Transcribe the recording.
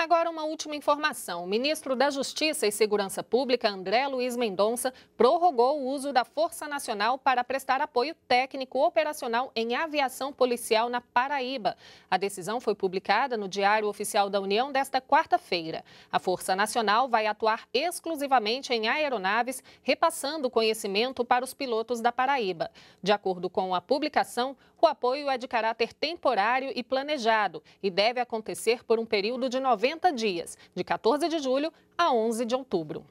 Agora, uma última informação. O ministro da Justiça e Segurança Pública, André Luiz Mendonça, prorrogou o uso da Força Nacional para prestar apoio técnico operacional em aviação policial na Paraíba. A decisão foi publicada no Diário Oficial da União desta quarta-feira. A Força Nacional vai atuar exclusivamente em aeronaves, repassando conhecimento para os pilotos da Paraíba. De acordo com a publicação, o apoio é de caráter temporário e planejado e deve acontecer por um período de 90 90 dias, de 14 de julho a 11 de outubro.